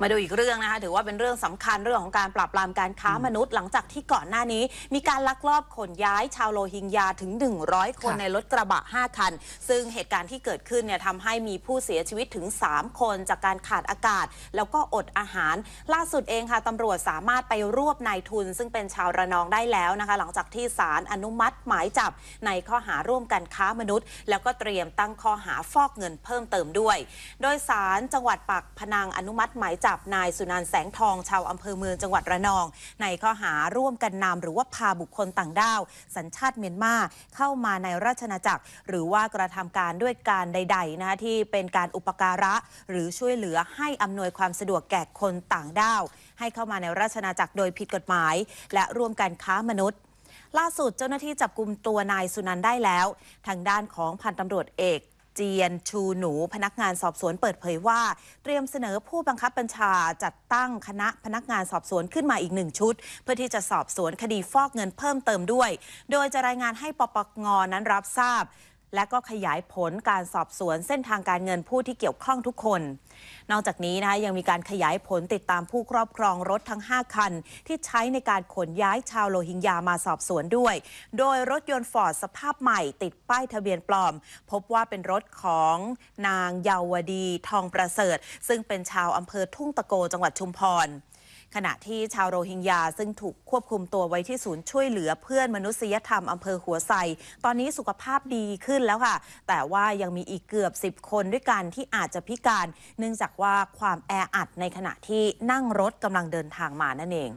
มาดูอีกเรื่องนะคะถือว่าเป็นเรื่องสำคัญเรื่องของการปราบปรามการค้ามนุษย์ หลังจากที่ก่อนหน้านี้มีการลักลอบขนย้ายชาวโรฮิงญาถึง 100 คนในรถกระบะ 5 คัน ซึ่งเหตุการณ์ที่เกิดขึ้นเนี่ยทำให้มีผู้เสียชีวิตถึง 3 คนจากการขาดอากาศแล้วก็อดอาหาร ล่าสุดเองค่ะตำรวจสามารถไปรวบนายทุน ซึ่งเป็นชาวระนองได้แล้วนะคะหลังจากที่ศาลอนุมัติหมายจับในข้อหาร่วมกันค้ามนุษย์ แล้วก็เตรียมตั้งข้อหาฟอกเงินเพิ่มเติมด้วย โดยศาลจังหวัดปากพนังอนุมัติหมายจับจับนายสุนันแสงทองชาวอำเภอเมืองจังหวัดระนอง ในข้อหาร่วมกันนำหรือว่าพาบุคคลต่างด้าวสัญชาติเมียนมาเข้ามาในราชนาจักร หรือว่ากระทำการด้วยการใดๆนะะที่เป็นการอุปการะ หรือช่วยเหลือให้อำนวยความสะดวกแก่คนต่างด้าวให้เข้ามาในราชนาจักรโดยผิดกฎหมาย และร่วมกันค้ามนุษย์ ล่าสุดเจ้าหน้าที่จับกลุ่มตัวนายสุนันได้แล้วทางด้านของพันตำรวจเอกเจียน ชูหนูพนักงานสอบสวนเปิดเผยว่า เตรียมเสนอผู้บังคับบัญชาจัดตั้งคณะพนักงานสอบสวนขึ้นมาอีกหนึ่งชุด เพื่อที่จะสอบสวนคดีฟอกเงินเพิ่มเติมด้วย โดยจะรายงานให้ปปงนั้นรับทราบและก็ขยายผลการสอบสวนเส้นทางการเงินผู้ที่เกี่ยวข้องทุกคน นอกจากนี้นะะยังมีการขยายผลติดตามผู้ครอบครองรถทั้ง 5 คัน ที่ใช้ในการขนย้ายชาวโลหิงยามาสอบสวนด้วย โดยรถยนต์ฟอร์ดสภาพใหม่ติดป้ายทะเบียนปลอม พบว่าเป็นรถของนางเยาวดีทองประเสริฐ ซึ่งเป็นชาวอำเภอทุ่งตะโกจังหวัดชุมพรขณะที่ชาวโรฮิงญาซึ่งถูกควบคุมตัวไว้ที่ศูนย์ช่วยเหลือเพื่อนมนุษยธรรมอำเภอหัวไซตอนนี้สุขภาพดีขึ้นแล้วค่ะ แต่ว่ายังมีอีกเกือบ10คนด้วยกันที่อาจจะพิการเนื่องจากว่าความแออัดในขณะที่นั่งรถกำลังเดินทางมานั่นเอง